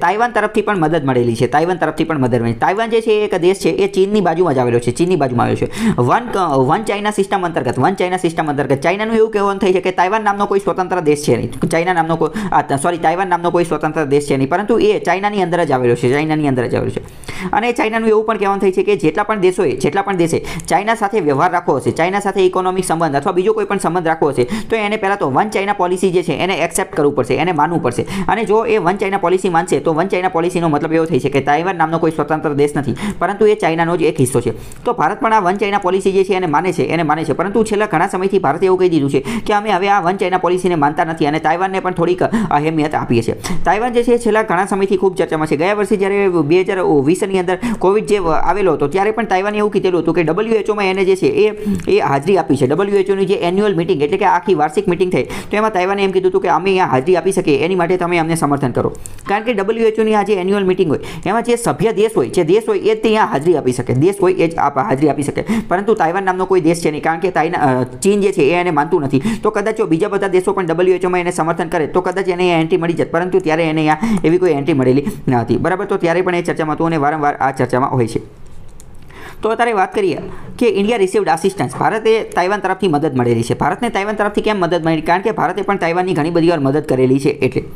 Taiwan તરફથી પણ મદદ મળેલી છે તાઇવાન તરફથી પણ મદદ મળી તાઇવાન જે છે એક દેશ છે એ ચીનની બાજુમાં જ આવેલો છે ચીનની બાજુમાં આવ્યો છે વન વન ચાઇના સિસ્ટમ અંતર્ગત વન ચાઇના સિસ્ટમ અંતર્ગત ચાઇનાનું એવું કહેવાનું થઈ છે કે તાઇવાન નામનો કોઈ સ્વતંત્ર દેશ છે નહીં ચાઇના નામનો કોઈ સોરી તાઇવાન નામનો કોઈ સ્વતંત્ર દેશ છે નહીં પરંતુ એ ચાઇનાની અંદર જ આવેલો છે ચાઇનાની અંદર જ આવેલો છે અને ચાઇનાનું એવું પણ કહેવાનું થઈ છે કે જેટલા પણ દેશોએ જેટલા પણ દેશે ચાઇના સાથે વ્યવહાર રાખવો હશે ચાઇના સાથે ઇકોનોમિક સંબંધ અથવા બીજો કોઈ પણ સંબંધ રાખવો હશે તો એને પહેલાં તો વન ચાઇના પોલિસી જે છે એને એક્સેપ્ટ કરવું પડશે એને માનવું પડશે અને જો એ વન ચાઇના પોલિસી માનશે તો વન ચાઇના પોલિસીનો મતલબ એવો થઈ છે કે તાઇવાન નામનો કોઈ સ્વતંત્ર દેશ નથી પરંતુ એ ચાઇનાનો જ એક હિસ્સો છે તો ભારત પણ આ વન ચાઇના પોલિસી જે છે એને માને છે એને માને છે પરંતુ છેલ્લા ઘણા સમયથી ભારતે એવું કહી દીધું છે કે અમે હવે આ વન ચાઇના પોલિસીને માનતા નથી અને તાઇવાનને પણ થોડીક અહેમિયત આપીએ છીએ તાઇવાન જે છે છેલ્લા ઘણા સમયથી ખૂબ ચર્ચામાં છે ગયા વર્ષે જ્યારે બે હજાર વીસની અંદર કોવિડ જે આવેલો હતો ત્યારે પણ તાઇવાને એવું કીધેલું હતું કે ડબલ્યુએચઓમાં એને જે છે એ એ હાજરી આપી છે ડબલ્યુએચઓની જે એન્યુઅલ મિટિંગ એટલે કે આખી વાર્ષિક મિટિંગ થઈ તો એમાં તાઇવાને એમ કીધું હતું કે અમે અહીંયા હાજરી આપી શકીએ એની માટે તમે અમને સમર્થન કરો કારણ કે ડબલ ડબલ્યુએચઓની આ જે એન્યુઅલ મિટિંગ હોય એમાં જે સભ્ય દેશ હોય જે દેશ હોય એ ત્યાં હાજરી આપી શકે દેશ હોય એ જ હાજરી આપી શકે પરંતુ તાઇવાન નામનો કોઈ દેશ છે નહીં કારણ કે તાઇના ચીન જે છે એ એને માનતું નથી તો કદાચ જો બીજા બધા દેશો પણ ડબલ્યુએચઓમાં એને સમર્થન કરે તો કદાચ એને એન્ટ્રી મળી જત પરંતુ ત્યારે એને અહીંયા એવી કોઈ એન્ટ્રી મળેલી ન હતી બરાબર તો ત્યારે પણ એ ચર્ચામાં હતું અને વારંવાર આ ચર્ચામાં હોય છે તો અત્યારે વાત કરીએ કે ઇન્ડિયા રિસીવડ આસિસ્ટન્સ ભારતે તાઇવાન તરફથી મદદ મળેલી છે ભારતને તાઇવાન તરફથી કેમ મદદ મળી કારણ કે ભારતે પણ તાઇવાનની ઘણી બધી વાર મદદ કરેલી છે એટલે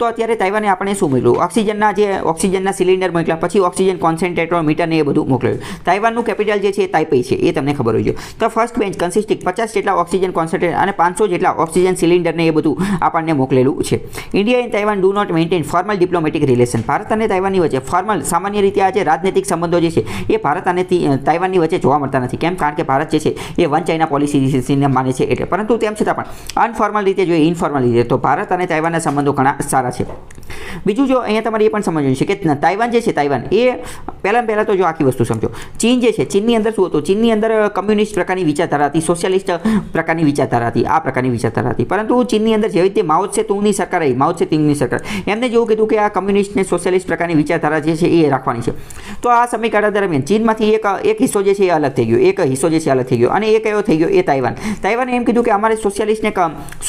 તો અત્યારે તાઇવાને આપણે શું મોકલ્યું ઓક્સિજનના જે ઓક્સિજનના સિલિન્ડર મોકલ્યા પછી ઓક્સિજન કોન્સન્ટ્રેટર મીટરને એ બધું મોકલ્યું તાઇવાનનું કેપિટલ જે છે એ તાઇપે છે એ તમને ખબર હોય છે તો ફર્સ્ટ બેન્ચ કન્સિસ્ટિંગ પચાસ જેટલા ઓક્સિજન કોન્સન્ટ્રેટર અને પાંચસો જેટલા ઓક્સિજન સિલિન્ડરને એ બધું આપણને મોકલેલું છે India and Taiwan do not maintain formal diplomatic relation ભારત અને તાઇવાનની વચ્ચે ફોર્મલ સામાન્ય રીતે આ જે રાજનૈતિક સંબંધો જે છે એ ભારત અને તાઇવાનની વચ્ચે જોવા મળતા નથી કેમ કારણ કે ભારત જે છે એ વન ચાઇના પોલિસીને માને છે એટલે પરંતુ તેમ છતાં પણ અનફોર્મલ રીતે જોઈએ ઇન્ફોર્મલ રીતે તો ભારત અને તાઇવાનના સંબંધો ઘણા સારા વાળા છે બીજું જો અહીંયા તમારે એ પણ સમજવું છે કે તાઇવાન જે છે તાઇવાન એ પહેલાં પહેલાં તો જો આખી વસ્તુ સમજો ચીન જે છે ચીનની અંદર શું હતું ચીનની અંદર કમ્યુનિસ્ટ પ્રકારની વિચારધારા હતી સોશિયાલિસ્ટ પ્રકારની વિચારધારા હતી આ પ્રકારની વિચારધારા હતી પરંતુ ચીનની અંદર જેવી રીતે માઓ છે તુંગની સરકાર રહી માઓ છે તુંગની સરકાર એમને જેવું કીધું કે આ કમ્યુનિસ્ટ ને સોશિયાલિસ્ટ પ્રકારની વિચારધારા જે છે એ રાખવાની છે તો આ સમયગાળા દરમિયાન ચીનમાંથી એક એક હિસ્સો જે છે એ અલગ થઈ ગયો એક હિસ્સો જે છે અલગ થઈ ગયો અને એ કયો થઈ ગયો એ તાઇવાન તાઇવાને એમ કીધું કે અમારે સોશિયાલિસ્ટને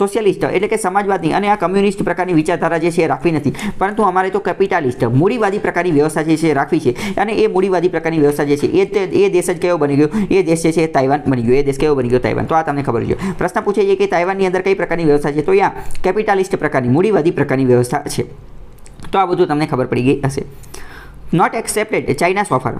સોશિયાલિસ્ટ એટલે કે સમાજવાદી અને આ કમ્યુનિસ્ટ પ્રકારની વિચારધારા જે જે છે રાખવી નથી પરંતુ અમારે તો કેપિટાલિસ્ટ મૂડીવાદી પ્રકારની વ્યવસ્થા જે છે રાખવી છે અને એ મૂડીવાદી પ્રકારની વ્યવસ્થા જે છે એ એ દેશ જ કેવો બની ગયો એ દેશ છે તાઇવાન બની ગયો એ દેશ કેવો બની ગયો તાઇવાન તો આ તમને ખબર છે પ્રશ્ન પૂછે છે કે તાઇવાનની અંદર કઈ પ્રકારની વ્યવસ્થા છે તો અહીંયા કેપિટાલિસ્ટ પ્રકારની મૂડીવાદી પ્રકારની વ્યવસ્થા છે તો આ બધું તમને ખબર પડી ગઈ હશે not accepted China offer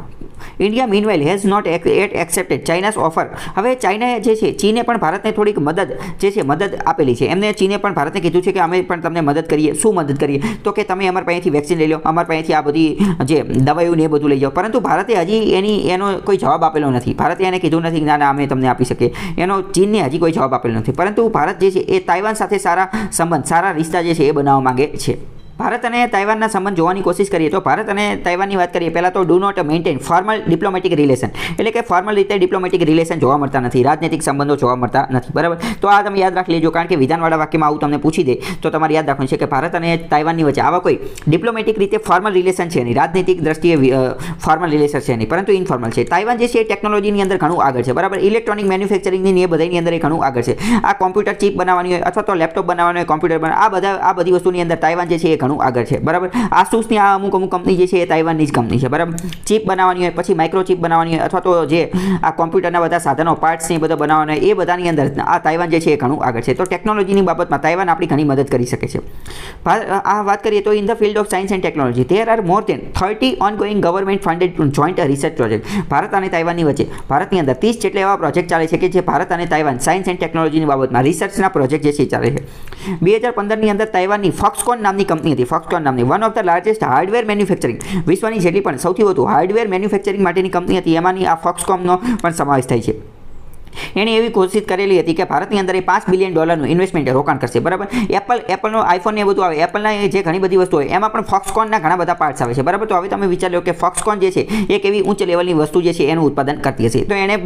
India meanwhile has not yet accepted China's offer હવે ચાઇનાએ જે છે ચીને પણ ભારતને થોડીક મદદ જે છે મદદ આપેલી છે એમને ચીને પણ ભારતને કીધું છે કે અમે પણ તમને મદદ કરીએ શું મદદ કરીએ તો કે તમે અમારા પાસેથી વેક્સિન લઈ લો અમારા પાસેથી આ બધી જે દવાઈઓ ને એ બધું લઈ જાઓ પરંતુ ભારતે હજી એની એનો કોઈ જવાબ આપેલો નથી ભારતે એને કીધું નથી ના ના અમે તમને આપી શકીએ એનો ચીનને હજી કોઈ જવાબ આપેલો નથી પરંતુ ભારત જે છે એ તાઇવાન સાથે સારા સંબંધ સારા રિશ્તા જે છે એ બનાવવા માગે છે ભારત અને તાઇવાનના સંબંધ જોવાની કોશિશ કરીએ તો ભારત અને તાઇવાનની વાત કરીએ પહેલાં તો do not maintain formal diplomatic relation એટલે કે ફોર્મલ રીતે ડિપ્લોમેટિક રિલેશન જોવા મળતા નથી રાજનૈતિક સંબંધો જોવા મળતા નથી બરાબર તો આ તમે યાદ રાખી લેજો કારણ કે વિધાનવાળા વાક્યમાં આવું તમને પૂછી દે તો તમારે યાદ રાખવાનું છે કે ભારત અને તાઇવાનની વચ્ચે આવા કોઈ ડિપ્લોમેટિક રીતે ફોર્મલ રિલેશન છે નહીં રાજનૈતિક દ્રષ્ટિએ ફોર્મલ રિલેશન છે નહીં પરંતુ ઇન્ફોર્મલ છે તાઇવાન જે છે ટેકનોલોજીની અંદર ઘણું આગળ છે બરાબર ઇલેક્ટ્રોનિક મેન્યુફેક્ચરિંગની એ બધાની અંદર એ ઘણું આગળ છે આ કોમ્પ્યુટર ચીપ બનાવવાની હોય અથવા તો લેપટોપ બનાવવાની હોય કોમ્પ્યુટર બના આ બધા આ બધી વસ્તુની અંદર તાઇવાન જે છે એ ઘણું ઘણું આગળ છે બરાબર આસુસની આ અમુક અમુક કંપની જે છે એ તાઇવાનની જ કંપની છે બરાબર ચીપ બનાવવાની હોય પછી માઇક્રોચીપ બનાવવાની હોય અથવા તો જે આ કોમ્પ્યુટરના બધા સાધનો પાર્ટ્સ ને એ બધા બનાવવાના હોય એ બધાની અંદર આ તાઇવાન જે છે એ ઘણું આગળ છે તો ટેકનોલોજીની બાબતમાં તાઇવાન આપણી ઘણી મદદ કરી શકે છે આ વાત કરીએ તો in the field of science and technology there are more than thirty ongoing government funded joint research project ભારત અને તાઇવાનની વચ્ચે ભારતની અંદર ત્રીસ જેટલા એવા પ્રોજેક્ટ ચાલે છે કે જે ભારત અને તાઇવાન સાયન્સ એન્ડ ટેકનોલોજીની બાબતમાં રિસર્ચના પ્રોજેક્ટ જે છે ચાલે છે બે હજાર પંદરની અંદર તાઇવાનની ફોક્સકોન નામની કંપની હતી ફોક્સકોન નામની one of the largest hardware manufacturing વિશ્વની જેટલી પણ સૌથી વધુ હાર્ડવેર મેન્યુફેક્ચરિંગ માટેની કંપની હતી એમાંની આ ફોક્સકોમનો પણ સમાવેશ થાય છે એણે એવી ઘોષિત કરેલી હતી કે ભારતની અંદર એ પાંચ બિલિયન ડોલરનું ઇન્વેસ્ટમેન્ટ રોકાણ કરશે બરાબર એપલ એપલનો આઈફોન એ બધું આવે એપલના જે ઘણી બધી વસ્તુઓ હોય એમાં પણ ફોક્સકોનના ઘણા બધા પાર્ટ્સ આવે છે બરાબર તો હવે તમે વિચાર લો કે ફોક્સકોન જે છે એક એવી ઉચ્ચ લેવલની વસ્તુ જે છે એનું ઉત્પાદન કરતી હશે તો એણે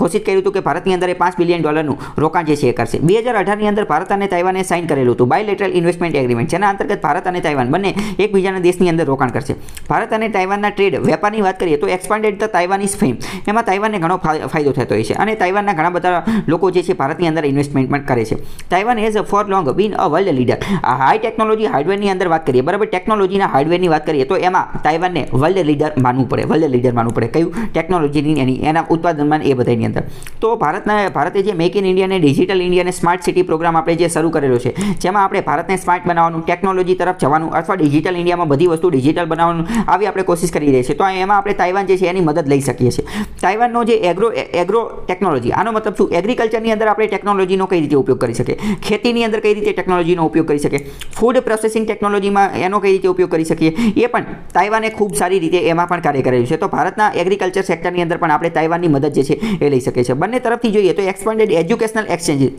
ઘોષિત કર્યું હતું કે ભારતની અંદર એ પાંચ બિલિયન ડોલરનું રોકાણ જે છે એ કરશે બે હજાર અઢારની અંદર ભારત અને તાઇવાને સાઇન કરેલું હતું બાયલેટરલ ઇન્વેસ્ટમેન્ટ એગ્રીમેન્ટ જેના અંતર્ગત ભારત અને તાઇવાન બંને એકબીજાના દેશની અંદર રોકાણ કરશે ભારત અને તાઇવાનના ટ્રેડ વેપારની વાત કરીએ તો એક્સપાન્ડેડ ધ તાઇવાનીઝ ફેમ એમાં તાઇવાનને ઘણો ફાયદો થતો હોય છે અને તાઇવાનના ઘણા બધા લોકો જે છે ભારતની અંદર ઇન્વેસ્ટમેન્ટ પણ કરે છે Taiwan a for long been a world leader આ હાઈ ટેકનોલોજી હાર્ડવેરની અંદર વાત કરીએ બરાબર ટેકનોલોજીના હાર્ડવેરની વાત કરીએ તો એમાં તાઇવાનને વર્લ્ડ લીડર માનવું પડે વર્લ્ડ લીડર માનવું પડે કયું ટેકનોલોજીની એની એના ઉત્પાદનમાં એ બધાની અંદર તો ભારતના ભારતે જે મેક ઇન ઇન્ડિયાને ડિજિટલ ઇન્ડિયાને સ્માર્ટ સિટી પ્રોગ્રામ આપણે જે શરૂ કરેલો છે જેમાં આપણે ભારતને સ્માર્ટ બનાવવાનું ટેકનોલોજી તરફ જવાનું અથવા ડિજિટલ ઇન્ડિયામાં બધી વસ્તુ ડિજિટલ બનાવવાનું આવી આપણે કોશિશ કરી રહી છે તો એમાં આપણે તાઇવાન જે છે એની મદદ લઈ શકીએ છીએ તાઇવાનનો જે એગ્રો એગ્રો ટેકનોલોજી આનો મતલબ શું એગ્રીકલ્ચરની અંદર આપણે ટેકનોલોજીનો કઈ રીતે ઉપયોગ કરી શકીએ ખેતીની અંદર કઈ રીતે ટેકનોલોજીનો ઉપયોગ કરી શકીએ ફૂડ પ્રોસેસિંગ ટેકનોલોજીમાં એનો કઈ રીતે ઉપયોગ કરી શકીએ એ પણ તાઇવાને ખૂબ સારી રીતે એમાં પણ કાર્ય કરેલું છે તો ભારતના એગ્રીકલ્ચર સેક્ટરની અંદર પણ આપણે તાઇવાનની મદદ જે છે એ લઈ શકીએ છીએ બંને તરફથી જોઈએ તો એક્સપાન્ડેડ એજ્યુકેશનલ એક્સચેન્જીસ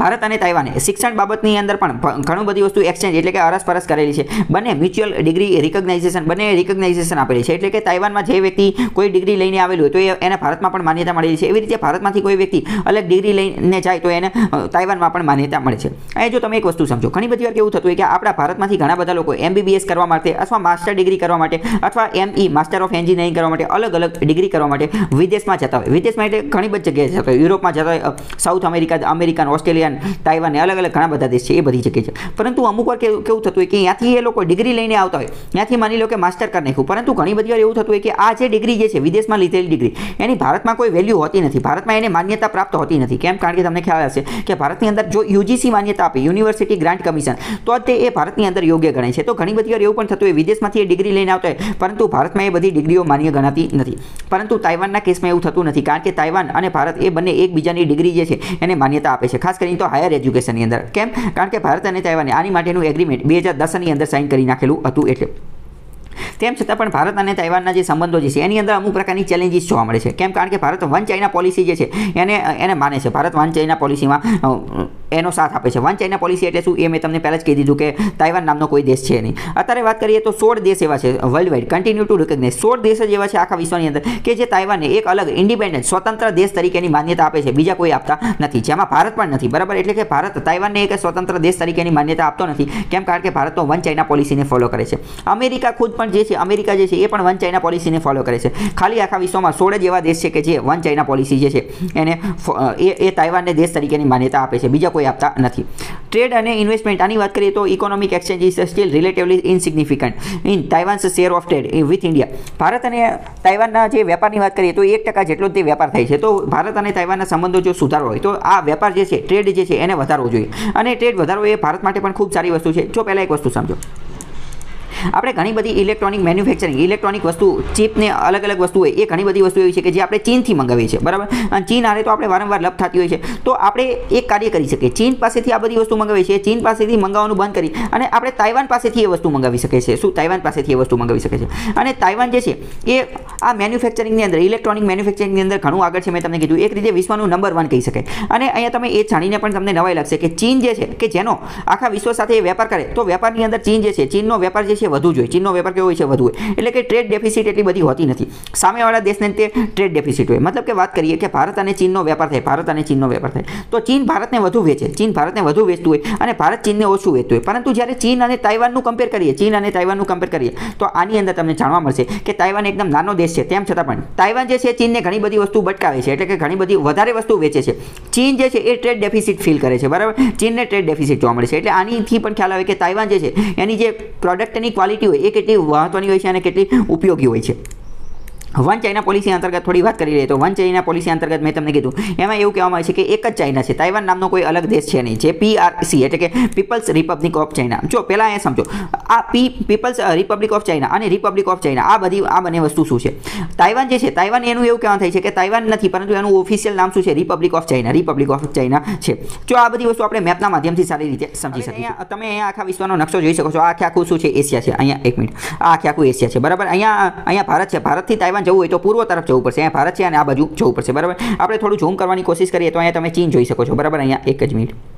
ભારત અને તાઇવાને શિક્ષણ બાબતની અંદર પણ ઘણું બધી વસ્તુ એક્સચેન્જ એટલે કે અરસપરસ કરેલી છે બંને મ્યુચ્યુઅલ ડિગ્રી રિકગ્નાઇઝેશન બંને રિકગ્નાઇઝેશન આપેલી છે એટલે કે તાઇવાનમાં જે વ્યક્તિ કોઈ ડિગ્રી લઈને આવેલું હોય તો એ એને ભારતમાં પણ માન્યતા મળેલી છે એવી રીતે ભારતમાંથી કોઈ વ્યક્તિ અલગ ડિગ્રી લઈને જાય તો એને તાઇવાનમાં પણ માન્યતા મળે છે અહીં જો તમે એક વસ્તુ સમજો ઘણી બધી વાર કેવું થતું હોય કે આપણા ભારતમાંથી ઘણા બધા લોકો એમબીબીએસ કરવા માટે અથવા માસ્ટર ડિગ્રી કરવા માટે અથવા એમઈ માસ્ટર ઓફ એન્જિનિયરિંગ કરવા માટે અલગ અલગ ડિગ્રી કરવા માટે વિદેશમાં જતા હોય વિદેશમાં એટલે ઘણી બધી જગ્યાએ જતા હોય યુરોપમાં જતા હોય South America American Australia Australian Taiwan અલગ અલગ ઘણા બધા દેશ છે એ બધી જગ્યાએ છે પરંતુ અમુક વાર કેવું થતું હોય કે ત્યાંથી એ લોકો ડિગ્રી લઈને આવતા હોય ત્યાંથી માની લો કે માસ્ટર કરી નાખ્યું પરંતુ ઘણી બધી વાર એવું થતું હોય કે આ જે ડિગ્રી જે છે વિદેશમાં લીધેલી ડિગ્રી એની ભારતમાં કોઈ વેલ્યુ હોતી નથી ભારતમાં એને માન્યતા પ્રાપ્ત હોતી નથી કેમ કારણ કે તમને ખ્યાલ હશે કે ભારતની અંદર જો યુજીસી માન્યતા આપે યુનિવર્સિટી ગ્રાન્ટ કમિશન તો તે એ ભારતની અંદર યોગ્ય ગણાય છે તો ઘણી બધી વાર એવું પણ થતું હોય વિદેશમાંથી એ ડિગ્રી લઈને આવતા હોય પરંતુ ભારતમાં એ બધી ડિગ્રીઓ માન્ય ગણાતી નથી પરંતુ તાઇવાનના કેસમાં એવું થતું નથી કારણ કે તાઇવાન અને ભારત એ બંને એકબીજાની ડિગ્રી જે છે એને માન્યતા આપે છે ખાસ કરીને તો હાયર એજ્યુકેશનની અંદર કેમ કારણ કે ભારત અને તાઇવાને આની માટેનું એગ્રીમેન્ટ બે હજાર દસની અંદર સાઇન કરી નાખેલું હતું એટલે તેમ છતાં પણ ભારત અને તાઇવાનના જે સંબંધો જે છે એની અંદર અમુક પ્રકારની ચેલેન્જીસ જોવા મળે છે કેમ કારણ કે ભારત વન ચાઇના પોલિસી જે છે એને એને માને છે ભારત વન ચાઇના પોલિસીમાં એનો સાથ આપે છે વન ચાઇના પોલિસી એટલે શું એ મેં તમને પહેલાં જ કહી દીધું કે તાઇવાન નામનો કોઈ દેશ છે નહીં અત્યારે વાત કરીએ તો સોળ દેશ એવા છે world wide continue to recognise સોળ દેશ જ એવા છે આખા વિશ્વની અંદર કે જે તાઇવાનને એક અલગ ઇન્ડિપેન્ડન્ટ સ્વતંત્ર દેશ તરીકેની માન્યતા આપે છે બીજા કોઈ આપતા નથી જેમાં ભારત પણ નથી બરાબર એટલે કે ભારત તાઇવાનને એક સ્વતંત્ર દેશ તરીકેની માન્યતા આપતો નથી કેમ કારણ કે ભારત તો વન ચાઇના પોલિસીને ફોલો કરે છે અમેરિકા ખુદ પણ પણ જે છે અમેરિકા જે છે એ પણ વન ચાઇના પોલિસીને ફોલો કરે છે ખાલી આખા વિશ્વમાં સોળ જ એવા દેશ છે કે જે વન ચાઇના પોલિસી જે છે એને એ એ તાઇવાનને દેશ તરીકેની માન્યતા આપે છે બીજા કોઈ આપતા નથી ટ્રેડ અને ઇન્વેસ્ટમેન્ટ આની વાત કરીએ તો economic exchange is still relatively insignificant in Taiwan's share of trade with India Bharat અને તાઇવાનના જે વેપારની વાત કરીએ તો એક ટકા જેટલો તે વેપાર થાય છે તો ભારત અને તાઇવાનના સંબંધો જો સુધારો હોય તો આ વેપાર જે છે ટ્રેડ જે છે એને વધારવો જોઈએ અને ટ્રેડ વધારવો એ ભારત માટે પણ ખૂબ સારી વસ્તુ છે જો પહેલાં એક વસ્તુ સમજો આપણે ઘણી બધી ઇલેક્ટ્રોનિક મેન્યુફેક્ચરિંગ ઇલેક્ટ્રોનિક વસ્તુ ચીપને અલગ અલગ વસ્તુ હોય એ ઘણી બધી વસ્તુ એવી છે કે જે આપણે ચીનથી મંગાવીએ છીએ બરાબર અને ચીન આરે તો આપણે વારંવાર લપ થતી હોય છે તો આપણે એક કાર્ય કરી શકીએ ચીન પાસેથી આ બધી વસ્તુ મંગાવીએ છીએ ચીન પાસેથી મંગાવવાનું બંધ કરી અને આપણે તાઇવાન પાસેથી એ વસ્તુ મંગાવી શકીએ છીએ શું તાઇવાન પાસેથી એ વસ્તુ મંગાવી શકીએ છીએ અને તાઇવાન જે છે એ આ મેન્યુફેક્ચરિંગની અંદર ઇલેક્ટ્રોનિક મેન્યુફેક્ચરિંગની અંદર ઘણું આગળ છે મેં તમને કીધું એક રીતે વિશ્વનું નંબર વન કહી શકે અને અહીંયા તમે એ જાણીને પણ તમને નવાઈ લાગશે કે ચીન જે છે કે જેનો આખા વિશ્વ સાથે વેપાર કરે તો વેપારની અંદર ચીન જે છે ચીનનો વેપાર જે છે છે વધુ જોઈએ ચીનનો વેપાર કેવો હોય છે વધુ હોય એટલે કે ટ્રેડ ડેફિસિટ એટલી બધી હોતી નથી સામેવાળા દેશને તે ટ્રેડ ડેફિસિટ હોય મતલબ કે વાત કરીએ કે ભારત અને ચીનનો વેપાર થાય ભારત અને ચીનનો વેપાર થાય તો ચીન ભારતને વધુ વેચે ચીન ભારતને વધુ વેચતું હોય અને ભારત ચીનને ઓછું વેચતું હોય પરંતુ જ્યારે ચીન અને તાઇવાનનું કમ્પેર કરીએ ચીન અને તાઇવાનનું કમ્પેર કરીએ તો આની અંદર તમને જાણવા મળશે કે તાઇવાન એકદમ નાનો દેશ છે તેમ છતાં પણ તાઇવાન જે છે ચીનને ઘણી બધી વસ્તુ બટકાવે છે એટલે કે ઘણી બધી વધારે વસ્તુ વેચે છે ચીન જે છે એ ટ્રેડ ડેફિસિટ ફીલ કરે છે બરાબર ચીનને ટ્રેડ ડેફિસિટ જોવા મળે છે એટલે આનીથી પણ ખ્યાલ આવે કે તાઇવાન જે છે એની જે પ્રોડક્ટની ક્વોલિટી હોય એ કેટલી મહત્ત્વની હોય છે અને કેટલી ઉપયોગી હોય છે વન ચાઇના પોલિસી અંતર્ગત થોડી વાત કરી લઈએ તો વન ચાઇના પોલિસી અંતર્ગત મેં તમને કીધું એમાં એવું કહેવામાં આવે છે કે એક જ ચાઇના છે તાઇવાન નામનો કોઈ અલગ દેશ છે નહીં જે પીઆરસી એટલે કે પીપલ્સ રિપબ્લિક ઓફ ચાઇના જો પહેલાં એ સમજો આ પી પીપલ્સ રિપબ્લિક ઓફ ચાઇના અને રિપબ્લિક ઓફ ચાઇના આ બધી આ બંને વસ્તુ શું છે તાઇવાન જે છે તાઇવાન એનું એવું કહેવાનું થાય છે કે તાઇવાન નથી પરંતુ એનું ઓફિશિયલ નામ શું છે republic of China republic of China છે જો આ બધી વસ્તુ આપણે મેપના માધ્યમથી સારી રીતે સમજી શકીએ તમે અહીંયા આખા વિશ્વનો નકશો જોઈ શકો છો આ આખું શું છે એશિયા છે અહીંયા એક મિનિટ આ આખે આખું એશિયા છે બરાબર અહીંયા અહીંયા ભારત છે ભારતથી તાઇવાન જવું હોય તો પૂર્વ તરફ જવું પડશે અહીંયા ભારત છે અને આ બાજુ જવું પડશે બરાબર આપણે થોડું ઝૂમ કરવાની કોશિશ કરીએ તો અહીંયા તમે ચીન જોઈ શકો છો બરાબર અહીંયા એક જ મિનિટ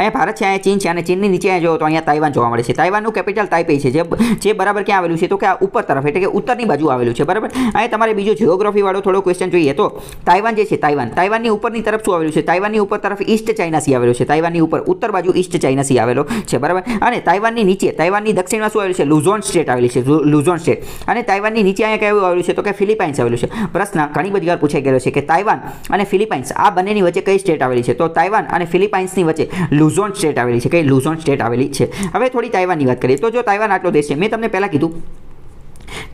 અહીંયા ભારત છે અહીંયા ચીન છે અને ચીનની નીચે જો તો અહીંયા તાઇવાન જોવા મળે છે તાઇવાનનું કેપિટલ તાઇપેઈ છે જે જે બરાબર ક્યાં આવેલું છે તો કે આ ઉપર તરફ એટલે કે ઉત્તરની બાજુ આવેલું છે બરાબર અહીંયા તમારે બીજો જિયોગ્રાફીવાળો થોડો ક્વેશ્ચન જોઈએ તો તાઇવાન જે છે તાઇવાન તાઇવાનની ઉપરની તરફ શું આવેલું છે તાઇવાનની ઉપર તરફ ઈસ્ટ ચાઇનાસી આવેલું છે તાઇવાનની ઉપર ઉત્તર બાજુ ઈસ્ટ ચાઇના સી આવેલો છે બરાબર અને તાઇવાનની નીચે તાઇવાનની દક્ષિણમાં શું આવેલું છે લુઝોન સ્ટેટ આવેલી છે લુઝોન સ્ટેટ અને તાઇવાનની નીચે અહીંયા કયું આવેલું છે તો કે ફિલિપાઇન્સ આવેલું છે પ્રશ્ન ઘણી બધી વાર પૂછાઈ ગયેલો છે કે તાઇવાન અને ફિલિપાઇન્સ આ બંનેની વચ્ચે કઈ સ્ટેટ આવેલી છે તો તાઇવાન અને ફિલિપાઇન્સની વચ્ચે લુ લુઝોન સ્ટેટ આવેલી છે કઈ લુઝોન સ્ટેટ આવેલી છે હવે થોડી તાઇવાનની વાત કરીએ તો જો તાઇવાન આટલો દેશ છે મેં તમને પહેલાં કીધું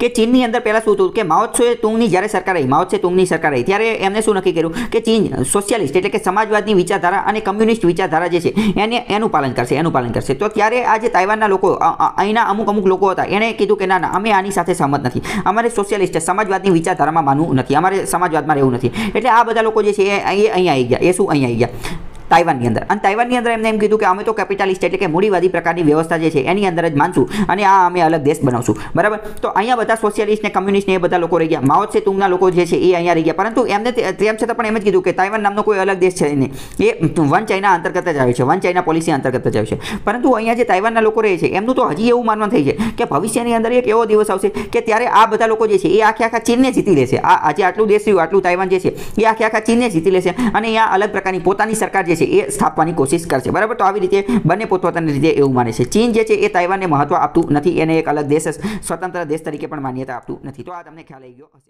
કે ચીનની અંદર પહેલાં શું હતું કે માઓત્સે તુંગની જ્યારે સરકાર આવી માઓત્સે તુંગની સરકાર આવી ત્યારે એમને શું નક્કી કર્યું કે ચીન સોશિયાલિસ્ટ એટલે કે સમાજવાદની વિચારધારા અને કમ્યુનિસ્ટ વિચારધારા જે છે એને એનું પાલન કરશે એનું પાલન કરશે તો ત્યારે આ જે તાઇવાનના લોકો અહીંના અમુક અમુક લોકો હતા એણે કીધું કે ના ના અમે આની સાથે સહમત નથી અમારે સોશિયાલિસ્ટ સમાજવાદની વિચારધારામાં માનવું નથી અમારે સમાજવાદમાં રહેવું નથી એટલે આ બધા લોકો જે છે એ અહીં આવી ગયા એ શું અહીં આવી ગયા તાઇવાનની અંદર અને તાઇવાનની અંદર એમને એમ કીધું કે અમે તો કેપિટાલિસ્ટ એટલે કે મૂડીવાદી પ્રકારની વ્યવસ્થા જે છે એની અંદર જ માનશું અને આ અમે અલગ દેશ બનાવશું બરાબર તો અહીંયા બધા સોશિયાલિસ્ટ ને કમ્યુનિસ્ટ ને એ બધા લોકો રહી ગયા માઓ છે તુંગના લોકો જે છે એ અહીંયા રહી ગયા પરંતુ એમને તેમ છતાં પણ એમ જ કીધું કે તાઇવાન નામનો કોઈ અલગ દેશ છે નહીં એ વન ચાઇના અંતર્ગત જ આવે છે વન ચાઇના પોલિસી અંતર્ગત જ આવે છે પરંતુ અહીંયા જે તાઇવાનના લોકો રહે છે એમનું તો હજી એવું માનવા થઈ છે કે ભવિષ્યની અંદર એક એવો દિવસ આવશે કે ત્યારે આ બધા લોકો જે છે એ આખે આખા ચીનને જીતી લેશે આ આજે આટલું દેશ રહ્યું આટલું તાઇવાન જે છે એ આખે આખા ચીનને જીતી લેશે અને અહીંયા અલગ પ્રકારની પોતાની સરકાર જે છે એ સ્થાપવાની કોશિશ કરશે બરાબર તો આવી રીતે બંને પોતપોતાની રીતે એવું માને છે ચીન જે છે એ તાઇવાનને મહત્વ આપતું નથી એને એક અલગ દેશ સ્વતંત્ર દેશ તરીકે પણ માન્યતા આપતું નથી તો આ તમને ખ્યાલ આવી ગયો હશે